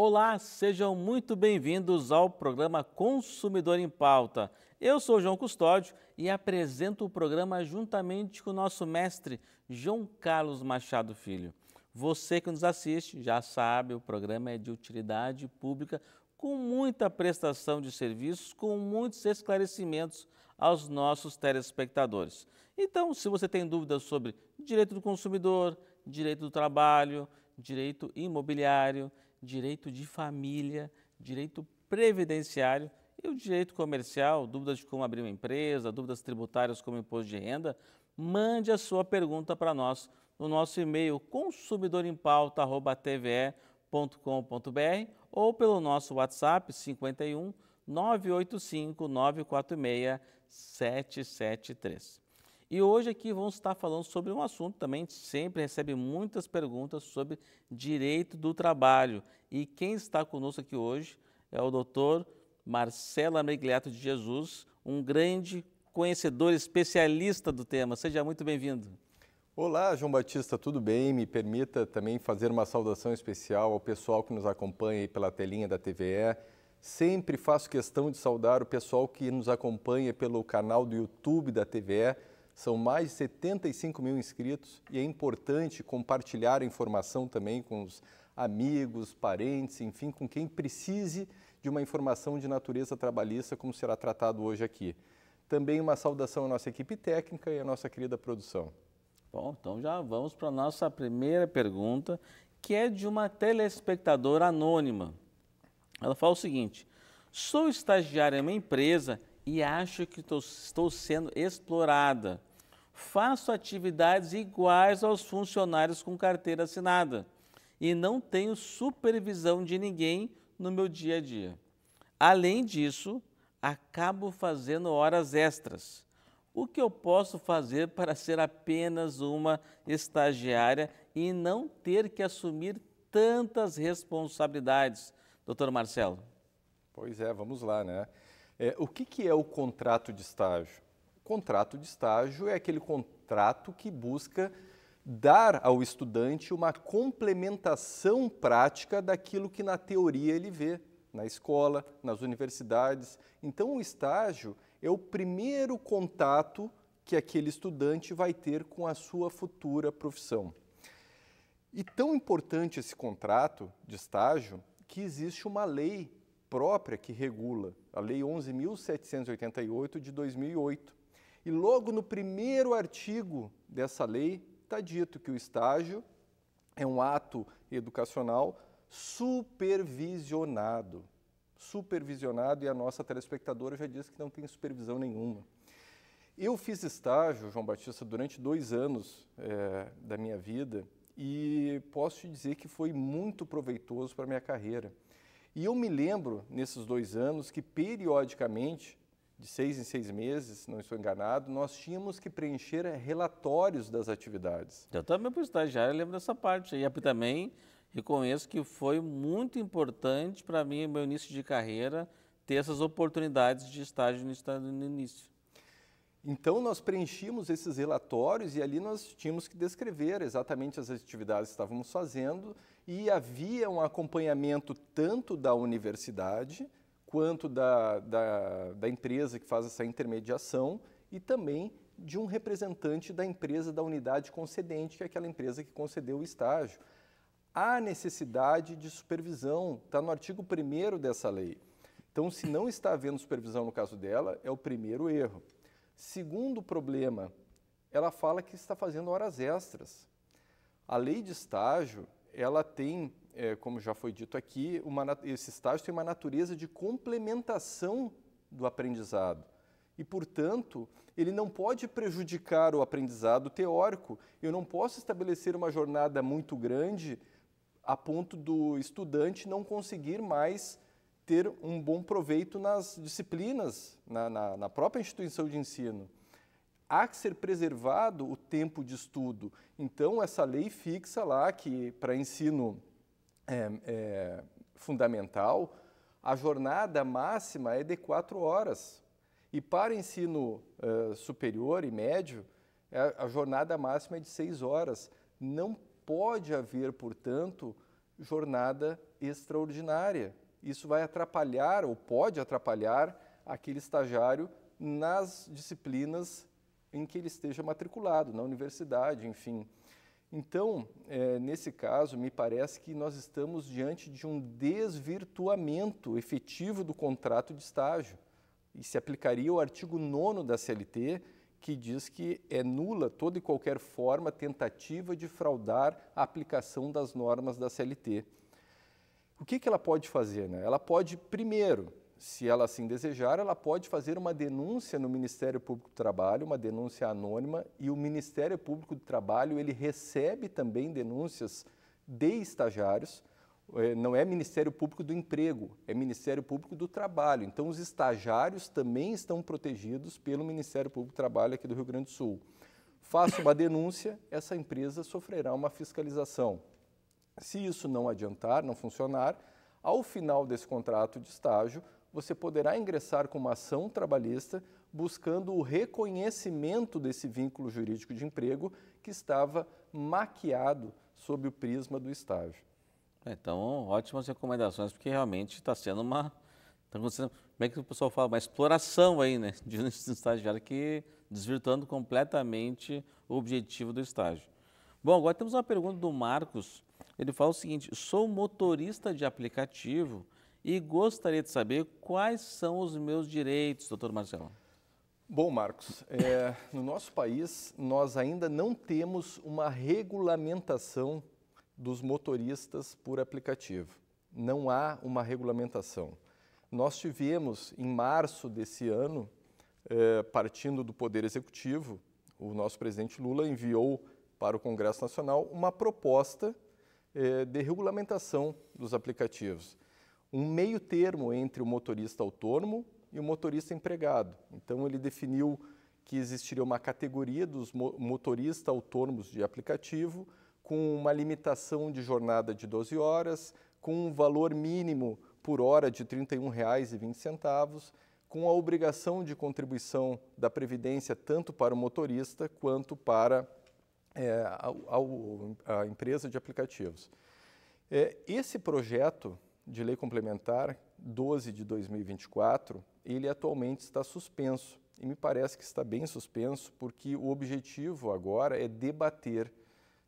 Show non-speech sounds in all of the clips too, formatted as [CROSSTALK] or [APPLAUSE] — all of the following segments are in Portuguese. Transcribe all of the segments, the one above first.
Olá, sejam muito bem-vindos ao programa Consumidor em Pauta. Eu sou João Custódio e apresento o programa juntamente com o nosso mestre João Carlos Machado Filho. Você que nos assiste já sabe, o programa é de utilidade pública com muita prestação de serviços, com muitos esclarecimentos aos nossos telespectadores. Então, se você tem dúvidas sobre direito do consumidor, direito do trabalho, direito imobiliário, direito de família, direito previdenciário e o direito comercial, dúvidas de como abrir uma empresa, dúvidas tributárias como imposto de renda, mande a sua pergunta para nós no nosso e-mail consumidorempauta@tve.com.br ou pelo nosso WhatsApp 51 985 946 773. E hoje aqui vamos estar falando sobre um assunto também sempre recebe muitas perguntas sobre direito do trabalho. E quem está conosco aqui hoje é o doutor Marcelo Amigliato de Jesus, um grande conhecedor, especialista do tema. Seja muito bem-vindo. Olá, João Batista, tudo bem? Me permita também fazer uma saudação especial ao pessoal que nos acompanha aí pela telinha da TVE. Sempre faço questão de saudar o pessoal que nos acompanha pelo canal do YouTube da TVE são mais de 75 mil inscritos e é importante compartilhar a informação também com os amigos, parentes, enfim, com quem precise de uma informação de natureza trabalhista, como será tratado hoje aqui. Também uma saudação à nossa equipe técnica e à nossa querida produção. Bom, então já vamos para a nossa primeira pergunta, que é de uma telespectadora anônima. Ela fala o seguinte: sou estagiária em uma empresa e acho que estou sendo explorada faço atividades iguais aos funcionários com carteira assinada e não tenho supervisão de ninguém no meu dia a dia. Além disso, acabo fazendo horas extras. O que eu posso fazer para ser apenas uma estagiária e não ter que assumir tantas responsabilidades, doutor Marcelo? Pois é, vamos lá, né? É, o que, que é o contrato de estágio? Contrato de estágio é aquele contrato que busca dar ao estudante uma complementação prática daquilo que na teoria ele vê na escola, nas universidades. Então, o estágio é o primeiro contato que aquele estudante vai ter com a sua futura profissão. E tão importante esse contrato de estágio que existe uma lei própria que regula, a Lei 11.788 de 2008. E logo no primeiro artigo dessa lei está dito que o estágio é um ato educacional supervisionado. Supervisionado, e a nossa telespectadora já disse que não tem supervisão nenhuma. Eu fiz estágio, João Batista, durante dois anos é, da minha vida e posso te dizer que foi muito proveitoso para a minha carreira. E eu me lembro, nesses dois anos, que periodicamente de seis em seis meses, não estou enganado, nós tínhamos que preencher eh, relatórios das atividades. Eu também, para o estagiário, lembro dessa parte. E também reconheço que foi muito importante para mim, meu início de carreira, ter essas oportunidades de estágio no início. Então, nós preenchíamos esses relatórios e ali nós tínhamos que descrever exatamente as atividades que estávamos fazendo e havia um acompanhamento tanto da universidade, quanto da, da, da empresa que faz essa intermediação e também de um representante da empresa da unidade concedente, que é aquela empresa que concedeu o estágio. Há necessidade de supervisão, está no artigo 1 dessa lei. Então, se não está havendo supervisão no caso dela, é o primeiro erro. Segundo problema, ela fala que está fazendo horas extras. A lei de estágio, ela tem é, como já foi dito aqui, uma, esse estágio tem uma natureza de complementação do aprendizado. E, portanto, ele não pode prejudicar o aprendizado teórico. Eu não posso estabelecer uma jornada muito grande a ponto do estudante não conseguir mais ter um bom proveito nas disciplinas, na, na, na própria instituição de ensino há que ser preservado o tempo de estudo. Então, essa lei fixa lá que para ensino é, é, fundamental, a jornada máxima é de quatro horas. E para o ensino uh, superior e médio, a, é, a, jornada máxima é de seis horas. Não pode haver, portanto, jornada extraordinária. Isso vai atrapalhar, ou pode atrapalhar, aquele estagiário nas disciplinas em que ele esteja matriculado, na universidade, enfim. Então, é, nesse caso, me parece que nós estamos diante de um desvirtuamento efetivo do contrato de estágio e se aplicaria o artigo 9 da CLT, que diz que é nula toda e qualquer forma tentativa de fraudar a aplicação das normas da CLT. O que, que ela pode fazer? Né? Ela pode, primeiro, se ela assim desejar, ela pode fazer uma denúncia no Ministério Público do Trabalho, uma denúncia anônima, e o Ministério Público do Trabalho ele recebe também denúncias de estagiários. É, não é Ministério Público do Emprego, é Ministério Público do Trabalho. Então, os estagiários também estão protegidos pelo Ministério Público do Trabalho aqui do Rio Grande do Sul. Faça uma denúncia, essa empresa sofrerá uma fiscalização. Se isso não adiantar, não funcionar, ao final desse contrato de estágio, você poderá ingressar com uma ação trabalhista buscando o reconhecimento desse vínculo jurídico de emprego que estava maquiado sob o prisma do estágio. Então, ótimas recomendações, porque realmente está sendo uma. Tá acontecendo, como é que o pessoal fala? Uma exploração aí, né? De um [LAUGHS] estagiário que desvirtuando completamente o objetivo do estágio. Bom, agora temos uma pergunta do Marcos. Ele fala o seguinte: sou motorista de aplicativo e gostaria de saber quais são os meus direitos, doutor Marcelo. Bom, Marcos, é, no nosso país nós ainda não temos uma regulamentação dos motoristas por aplicativo. Não há uma regulamentação. Nós tivemos em março desse ano, é, partindo do Poder Executivo, o nosso presidente Lula enviou para o Congresso Nacional uma proposta é, de regulamentação dos aplicativos um meio termo entre o motorista autônomo e o motorista empregado. Então, ele definiu que existiria uma categoria dos motoristas autônomos de aplicativo com uma limitação de jornada de 12 horas, com um valor mínimo por hora de R$ 31,20, com a obrigação de contribuição da Previdência tanto para o motorista quanto para é, a, a, a, empresa de aplicativos. É, esse projeto de Lei Complementar 12 de 2024, ele atualmente está suspenso. E me parece que está bem suspenso, porque o objetivo agora é debater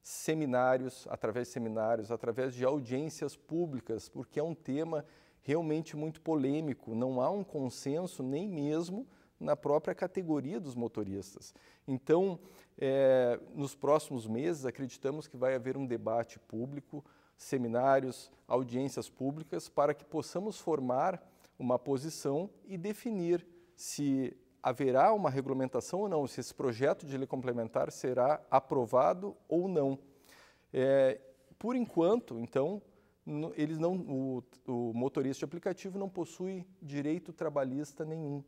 seminários, através de seminários, através de audiências públicas, porque é um tema realmente muito polêmico, não há um consenso nem mesmo na própria categoria dos motoristas. Então, é, nos próximos meses, acreditamos que vai haver um debate público seminários, audiências públicas, para que possamos formar uma posição e definir se haverá uma regulamentação ou não, se esse projeto de lei complementar será aprovado ou não. É, por enquanto, então, eles não, o, o motorista de aplicativo não possui direito trabalhista nenhum.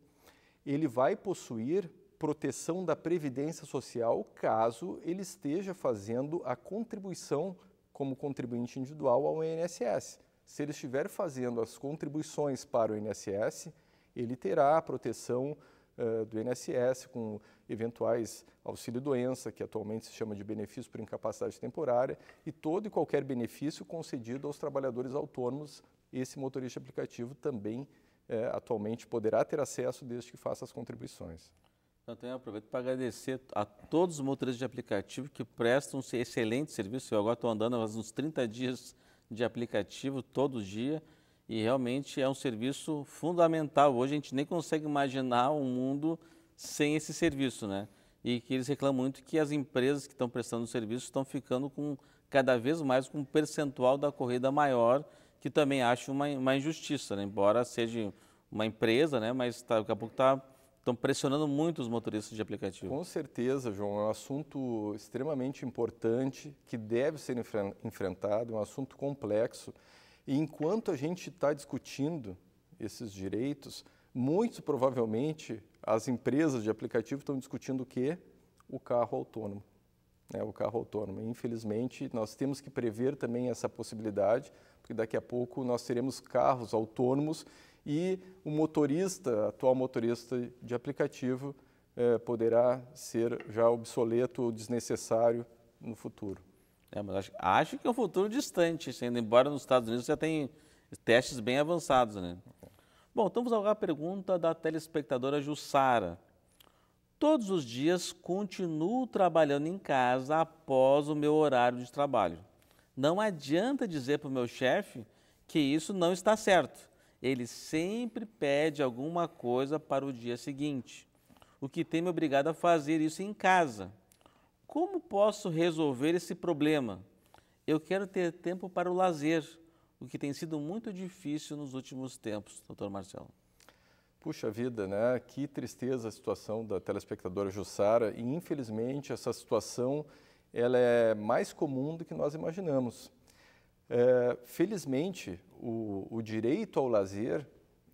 Ele vai possuir proteção da previdência social caso ele esteja fazendo a contribuição como contribuinte individual ao INSS. Se ele estiver fazendo as contribuições para o INSS, ele terá a proteção uh, do INSS com eventuais auxílio-doença, que atualmente se chama de benefício por incapacidade temporária, e todo e qualquer benefício concedido aos trabalhadores autônomos, esse motorista aplicativo também uh, atualmente poderá ter acesso desde que faça as contribuições. Eu então, também aproveito para agradecer a todos os motoristas de aplicativo que prestam um excelente serviço. Eu agora estou andando há uns 30 dias de aplicativo, todo dia, e realmente é um serviço fundamental. Hoje a gente nem consegue imaginar um mundo sem esse serviço, né? E que eles reclamam muito que as empresas que estão prestando o serviço estão ficando com cada vez mais com um percentual da corrida maior, que também acho uma, uma injustiça, né? embora seja uma empresa, né? mas tá, daqui a pouco está estão pressionando muito os motoristas de aplicativo. Com certeza, João, é um assunto extremamente importante que deve ser enfrentado, é um assunto complexo. E enquanto a gente está discutindo esses direitos, muito provavelmente as empresas de aplicativo estão discutindo o quê? O carro autônomo. Né? O carro autônomo. Infelizmente, nós temos que prever também essa possibilidade, porque daqui a pouco nós teremos carros autônomos e o motorista, atual motorista de aplicativo, é, poderá ser já obsoleto ou desnecessário no futuro. É, mas acho, acho, que é um futuro distante, sendo assim, embora nos Estados Unidos já tem testes bem avançados, né? Bom, então vamos à pergunta da telespectadora Jussara. Todos os dias continuo trabalhando em casa após o meu horário de trabalho. Não adianta dizer para o meu chefe que isso não está certo ele sempre pede alguma coisa para o dia seguinte, o que tem me obrigado a fazer isso em casa. Como posso resolver esse problema? Eu quero ter tempo para o lazer, o que tem sido muito difícil nos últimos tempos, doutor Marcelo. Puxa vida, né? Que tristeza a situação da telespectadora Jussara e infelizmente essa situação ela é mais comum do que nós imaginamos. É, felizmente, o, o direito ao lazer,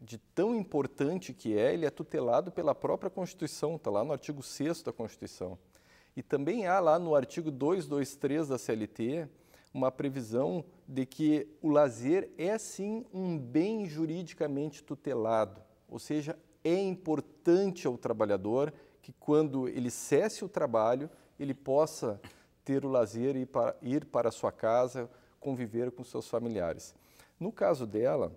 de tão importante que é, ele é tutelado pela própria Constituição, está lá no artigo 6 da Constituição. E também há lá no artigo 223 da CLT uma previsão de que o lazer é sim um bem juridicamente tutelado, ou seja, é importante ao trabalhador que quando ele cesse o trabalho, ele possa ter o lazer e ir para, ir para a sua casa, conviver com seus familiares. No caso dela,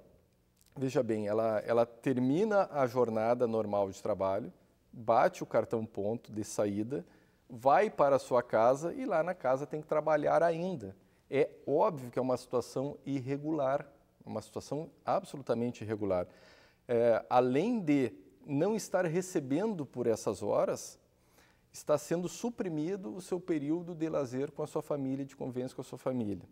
veja bem, ela, ela termina a jornada normal de trabalho, bate o cartão ponto de saída, vai para a sua casa e lá na casa tem que trabalhar ainda. É óbvio que é uma situação irregular, uma situação absolutamente irregular. É, além de não estar recebendo por essas horas, está sendo suprimido o seu período de lazer com a sua família, de convivência com a sua família.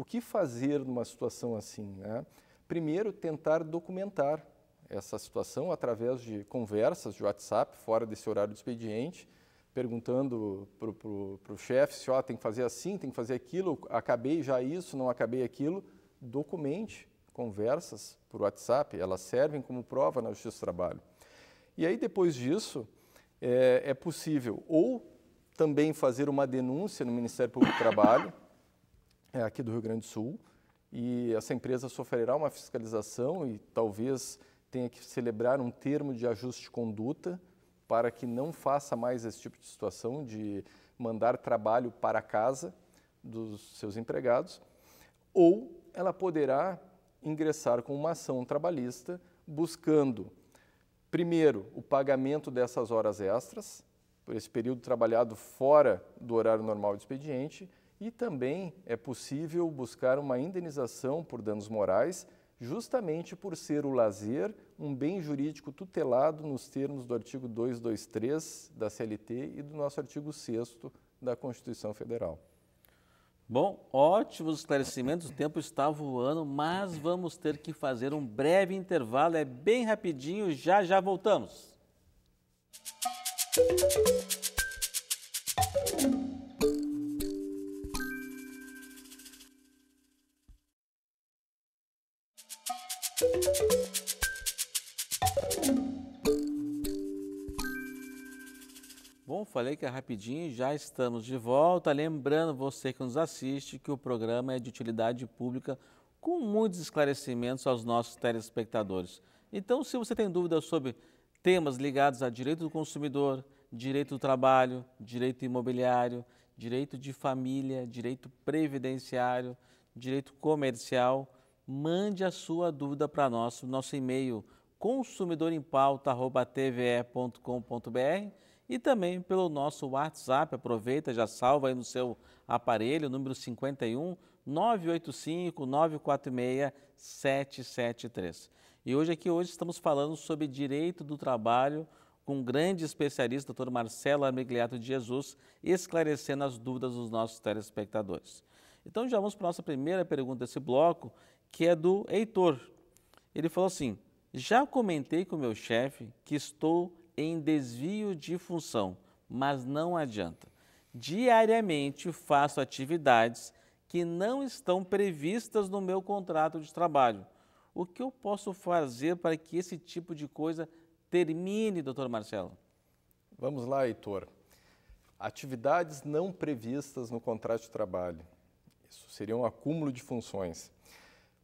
O que fazer numa situação assim? Né? Primeiro, tentar documentar essa situação através de conversas de WhatsApp fora desse horário de expediente, perguntando para o chefe se oh, tem que fazer assim, tem que fazer aquilo, acabei já isso, não acabei aquilo. Documente conversas por WhatsApp, elas servem como prova na Justiça do Trabalho. E aí, depois disso, é, é possível ou também fazer uma denúncia no Ministério Público do Trabalho, é, aqui do Rio Grande do Sul e essa empresa sofrerá uma fiscalização e talvez tenha que celebrar um termo de ajuste de conduta para que não faça mais esse tipo de situação de mandar trabalho para casa dos seus empregados, ou ela poderá ingressar com uma ação trabalhista buscando, primeiro, o pagamento dessas horas extras, por esse período trabalhado fora do horário normal de expediente, e também é possível buscar uma indenização por danos morais, justamente por ser o lazer um bem jurídico tutelado nos termos do artigo 223 da CLT e do nosso artigo 6 da Constituição Federal. Bom, ótimos esclarecimentos, o tempo está voando, mas vamos ter que fazer um breve intervalo, é bem rapidinho, já já voltamos. falei que é rapidinho, já estamos de volta. Lembrando você que nos assiste que o programa é de utilidade pública com muitos esclarecimentos aos nossos telespectadores. Então, se você tem dúvidas sobre temas ligados a direito do consumidor, direito do trabalho, direito imobiliário, direito de família, direito previdenciário, direito comercial, mande a sua dúvida para nós, nosso e-mail consumidorempauta.tve.com.br e também pelo nosso WhatsApp. Aproveita, já salva aí no seu aparelho, número 51 985 946 773. E hoje aqui hoje estamos falando sobre direito do trabalho com um grande especialista, doutor Marcelo Amigliato de Jesus, esclarecendo as dúvidas dos nossos telespectadores. Então já vamos para a nossa primeira pergunta desse bloco, que é do Heitor. Ele falou assim: já comentei com meu chefe que estou em desvio de função, mas não adianta. Diariamente faço atividades que não estão previstas no meu contrato de trabalho. O que eu posso fazer para que esse tipo de coisa termine, doutor Marcelo? Vamos lá, Heitor. Atividades não previstas no contrato de trabalho. Isso seria um acúmulo de funções.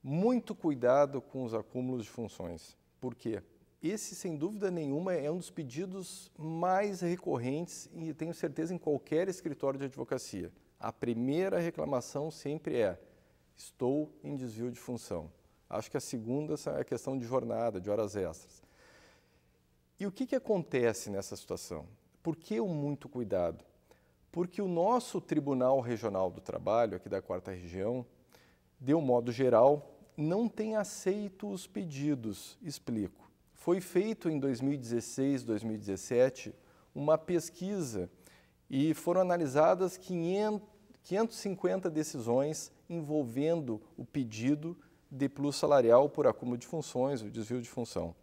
Muito cuidado com os acúmulos de funções. Por quê? Esse, sem dúvida nenhuma, é um dos pedidos mais recorrentes e tenho certeza em qualquer escritório de advocacia. A primeira reclamação sempre é: estou em desvio de função. Acho que a segunda é a questão de jornada, de horas extras. E o que, que acontece nessa situação? Por que o muito cuidado? Porque o nosso Tribunal Regional do Trabalho, aqui da Quarta Região, de um modo geral, não tem aceito os pedidos. Explico. Foi feito em 2016, 2017, uma pesquisa e foram analisadas 500, 550 decisões envolvendo o pedido de plus salarial por acúmulo de funções, o desvio de função.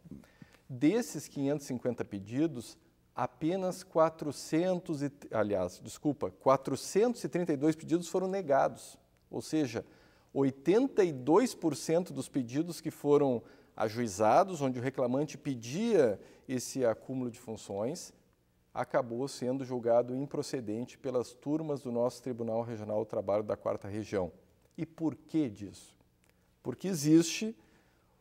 Desses 550 pedidos, apenas 400, e, aliás, desculpa, 432 pedidos foram negados, ou seja, 82% dos pedidos que foram ajuizados, onde o reclamante pedia esse acúmulo de funções, acabou sendo julgado improcedente pelas turmas do nosso Tribunal Regional do Trabalho da Quarta Região. E por que disso? Porque existe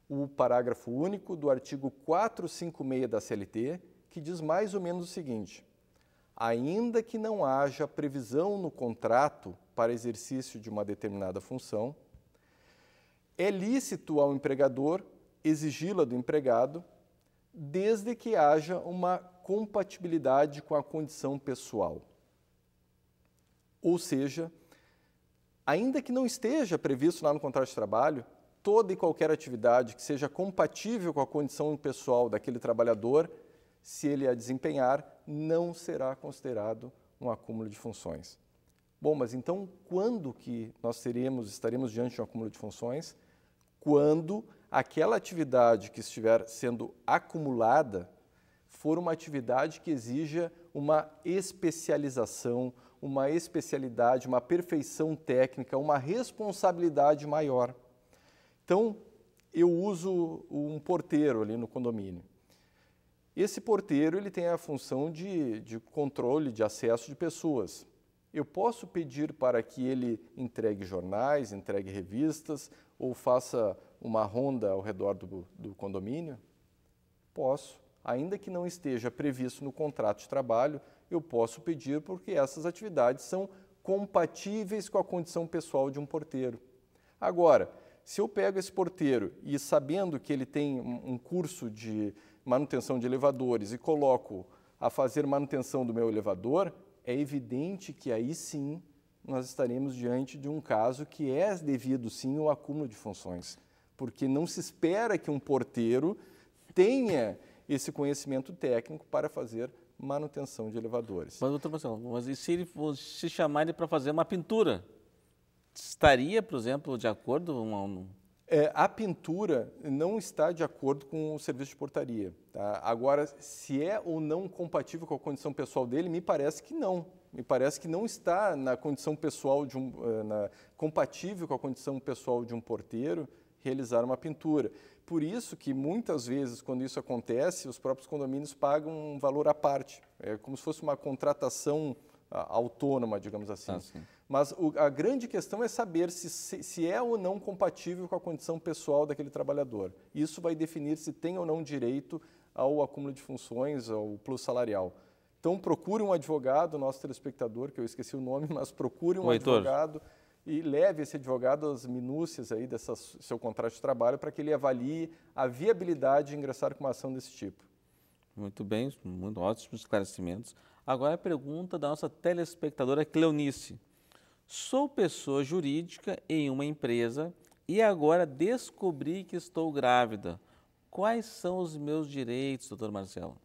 o parágrafo único do artigo 456 da CLT, que diz mais ou menos o seguinte: ainda que não haja previsão no contrato para exercício de uma determinada função, é lícito ao empregador exigi-la do empregado, desde que haja uma compatibilidade com a condição pessoal. Ou seja, ainda que não esteja previsto lá no contrato de trabalho, toda e qualquer atividade que seja compatível com a condição pessoal daquele trabalhador, se ele a desempenhar, não será considerado um acúmulo de funções. Bom, mas então quando que nós teremos, estaremos diante de um acúmulo de funções? Quando aquela atividade que estiver sendo acumulada for uma atividade que exija uma especialização, uma especialidade, uma perfeição técnica, uma responsabilidade maior. Então, eu uso um porteiro ali no condomínio. Esse porteiro ele tem a função de, de controle de acesso de pessoas. Eu posso pedir para que ele entregue jornais, entregue revistas ou faça uma ronda ao redor do, do condomínio? Posso. Ainda que não esteja previsto no contrato de trabalho, eu posso pedir porque essas atividades são compatíveis com a condição pessoal de um porteiro. Agora, se eu pego esse porteiro e sabendo que ele tem um curso de manutenção de elevadores e coloco a fazer manutenção do meu elevador, é evidente que aí sim nós estaremos diante de um caso que é devido sim ao acúmulo de funções porque não se espera que um porteiro tenha esse conhecimento técnico para fazer manutenção de elevadores. Mas, doutor Marcelo, mas e se ele fosse chamar ele para fazer uma pintura? Estaria, por exemplo, de acordo uma... É, a pintura não está de acordo com o serviço de portaria. Tá? Agora, se é ou não compatível com a condição pessoal dele, me parece que não. Me parece que não está na condição pessoal de um, eh, na, compatível com a condição pessoal de um porteiro realizar uma pintura. Por isso que muitas vezes, quando isso acontece, os próprios condomínios pagam um valor à parte, é como se fosse uma contratação ah, autônoma, digamos assim. Ah, Mas o, a grande questão é saber se, se, se, é ou não compatível com a condição pessoal daquele trabalhador. Isso vai definir se tem ou não direito ao acúmulo de funções, ao plus salarial. Então procure um advogado, nosso telespectador, que eu esqueci o nome, [LAUGHS] mas procure um Oi, advogado e leve esse advogado às minúcias aí desse seu contrato de trabalho para que ele avalie a viabilidade de ingressar com uma ação desse tipo. Muito bem, muito ótimos esclarecimentos. Agora a pergunta da nossa telespectadora Cleonice. Sou pessoa jurídica em uma empresa e agora descobri que estou grávida. Quais são os meus direitos, doutor Marcelo?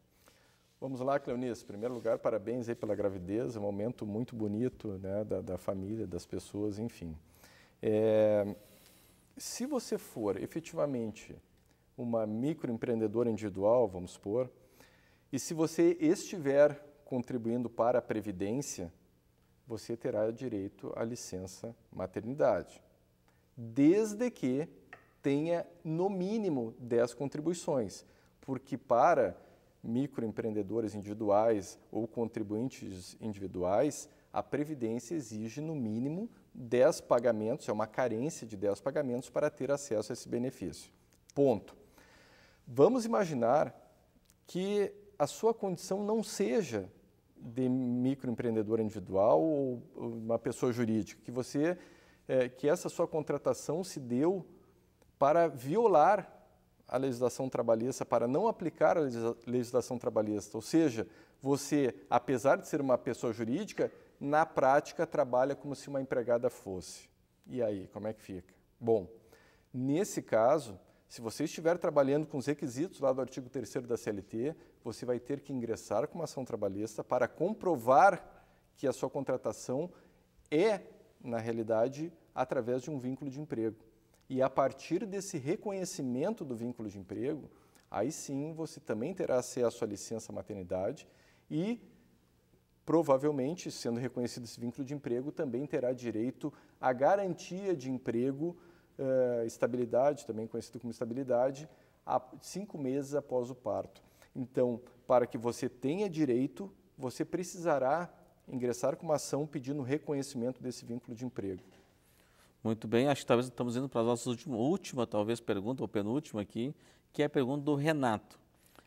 Vamos lá, Cleonice. Em primeiro lugar, parabéns aí pela gravidez, é um momento muito bonito né, da, da família, das pessoas, enfim. É, se você for efetivamente uma microempreendedora individual, vamos supor, e se você estiver contribuindo para a Previdência, você terá direito à licença maternidade, desde que tenha no mínimo 10 contribuições, porque para microempreendedores individuais ou contribuintes individuais, a Previdência exige, no mínimo, 10 pagamentos, é uma carência de 10 pagamentos para ter acesso a esse benefício. Ponto. Vamos imaginar que a sua condição não seja de microempreendedor individual ou uma pessoa jurídica, que você é, que essa sua contratação se deu para violar a legislação trabalhista, para não aplicar a legislação trabalhista. Ou seja, você, apesar de ser uma pessoa jurídica, na prática trabalha como se uma empregada fosse. E aí, como é que fica? Bom, nesse caso, se você estiver trabalhando com os requisitos lá do artigo 3 da CLT, você vai ter que ingressar com uma ação trabalhista para comprovar que a sua contratação é, na realidade, através de um vínculo de emprego. E a partir desse reconhecimento do vínculo de emprego, aí sim você também terá acesso à licença maternidade e provavelmente, sendo reconhecido esse vínculo de emprego, também terá direito à garantia de emprego, eh, estabilidade, também conhecido como estabilidade, a cinco meses após o parto. Então, para que você tenha direito, você precisará ingressar com uma ação pedindo reconhecimento desse vínculo de emprego. Muito bem, acho que talvez estamos indo para a nossa última, última, talvez, pergunta, ou penúltima aqui, que é a pergunta do Renato.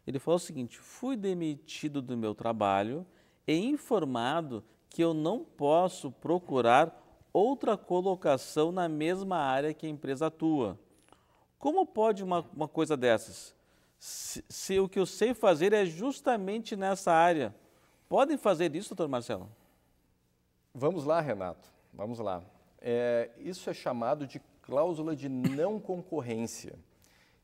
Ele falou o seguinte: fui demitido do meu trabalho e informado que eu não posso procurar outra colocação na mesma área que a empresa atua. Como pode uma, uma coisa dessas? Se, se, o que eu sei fazer é justamente nessa área, podem fazer isso, doutor Marcelo? Vamos lá, Renato, vamos lá é, isso é chamado de cláusula de não concorrência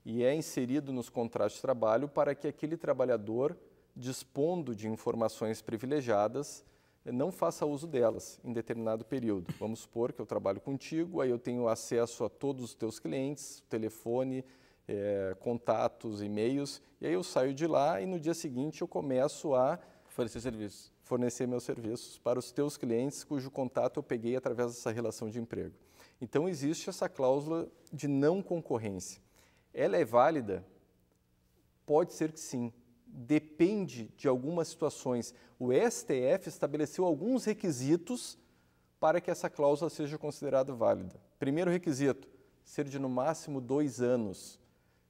e é inserido nos contratos de trabalho para que aquele trabalhador, dispondo de informações privilegiadas, não faça uso delas em determinado período. Vamos supor que eu trabalho contigo, aí eu tenho acesso a todos os teus clientes, telefone, é, contatos, e-mails, e aí eu saio de lá e no dia seguinte eu começo a Fornecer serviços. Fornecer meus serviços para os teus clientes cujo contato eu peguei através dessa relação de emprego. Então existe essa cláusula de não concorrência. Ela é válida? Pode ser que sim. Depende de algumas situações. O STF estabeleceu alguns requisitos para que essa cláusula seja considerada válida. Primeiro requisito, ser de no máximo dois anos.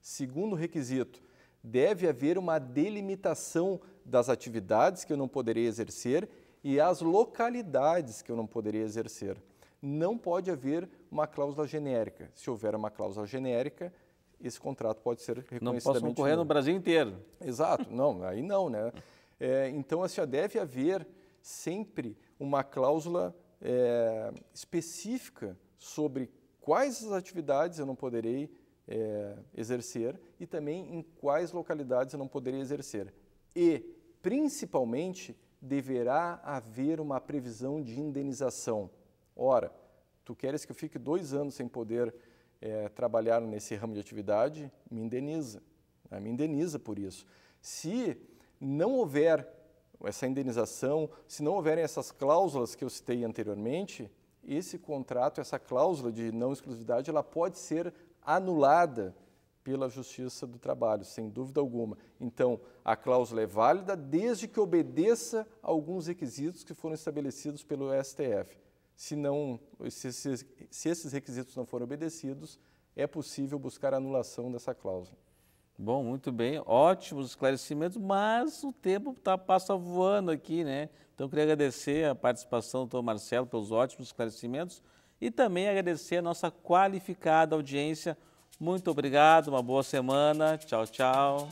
Segundo requisito, deve haver uma delimitação das atividades que eu não poderei exercer e as localidades que eu não poderei exercer. Não pode haver uma cláusula genérica. Se houver uma cláusula genérica, esse contrato pode ser reconhecido. Não posso concorrer no Brasil inteiro. Exato. Não, aí não, né? É, então, assim, deve haver sempre uma cláusula é, específica sobre quais as atividades eu não poderei é, exercer e também em quais localidades eu não poderia exercer. E, principalmente, deverá haver uma previsão de indenização. Ora, tu queres que eu fique dois anos sem poder é, trabalhar nesse ramo de atividade? Me indeniza. Né? Me indeniza por isso. Se não houver essa indenização, se não houverem essas cláusulas que eu citei anteriormente, esse contrato, essa cláusula de não exclusividade, ela pode ser anulada pela Justiça do Trabalho, sem dúvida alguma. Então, a cláusula é válida desde que obedeça a alguns requisitos que foram estabelecidos pelo STF. Se, não, se, se, se esses requisitos não forem obedecidos, é possível buscar a anulação dessa cláusula. Bom, muito bem, ótimos esclarecimentos, mas o tempo tá, passa voando aqui, né? Então, queria agradecer a participação do Dr. Marcelo pelos ótimos esclarecimentos e também agradecer a nossa qualificada audiência. Muito obrigado, uma boa semana. Tchau, tchau.